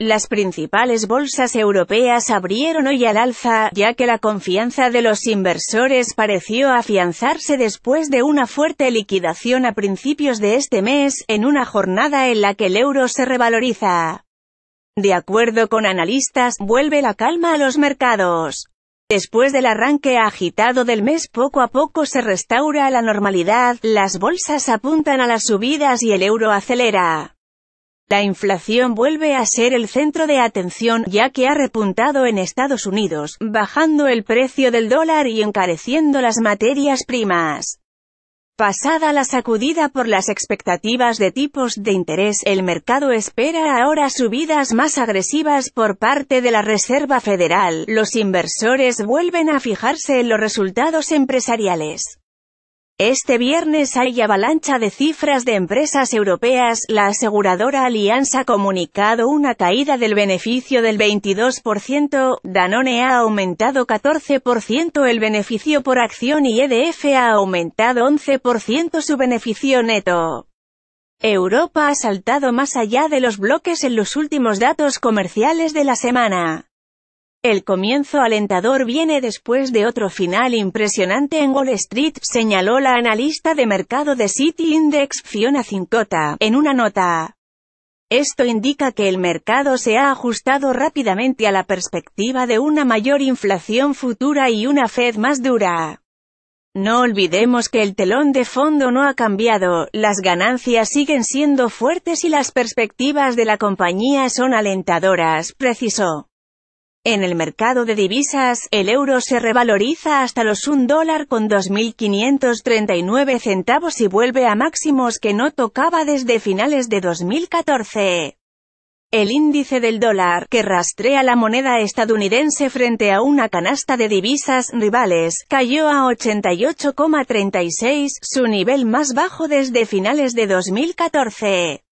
Las principales bolsas europeas abrieron hoy al alza, ya que la confianza de los inversores pareció afianzarse después de una fuerte liquidación a principios de este mes, en una jornada en la que el euro se revaloriza. De acuerdo con analistas, vuelve la calma a los mercados. Después del arranque agitado del mes poco a poco se restaura la normalidad, las bolsas apuntan a las subidas y el euro acelera. La inflación vuelve a ser el centro de atención, ya que ha repuntado en Estados Unidos, bajando el precio del dólar y encareciendo las materias primas. Pasada la sacudida por las expectativas de tipos de interés, el mercado espera ahora subidas más agresivas por parte de la Reserva Federal. Los inversores vuelven a fijarse en los resultados empresariales. Este viernes hay avalancha de cifras de empresas europeas, la aseguradora Alianza ha comunicado una caída del beneficio del 22%, Danone ha aumentado 14% el beneficio por acción y EDF ha aumentado 11% su beneficio neto. Europa ha saltado más allá de los bloques en los últimos datos comerciales de la semana. El comienzo alentador viene después de otro final impresionante en Wall Street, señaló la analista de mercado de City Index Fiona Cincota, en una nota. Esto indica que el mercado se ha ajustado rápidamente a la perspectiva de una mayor inflación futura y una Fed más dura. No olvidemos que el telón de fondo no ha cambiado, las ganancias siguen siendo fuertes y las perspectivas de la compañía son alentadoras, precisó. En el mercado de divisas, el euro se revaloriza hasta los 1 dólar con 2.539 centavos y vuelve a máximos que no tocaba desde finales de 2014. El índice del dólar, que rastrea la moneda estadounidense frente a una canasta de divisas rivales, cayó a 88,36, su nivel más bajo desde finales de 2014.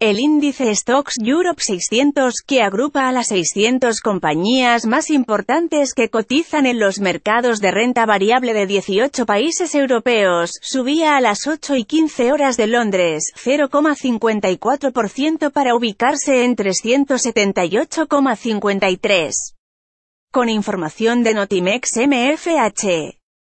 El índice Stocks Europe 600, que agrupa a las 600 compañías más importantes que cotizan en los mercados de renta variable de 18 países europeos, subía a las 8 y 15 horas de Londres, 0,54% para ubicarse en 378,53. Con información de Notimex MFH.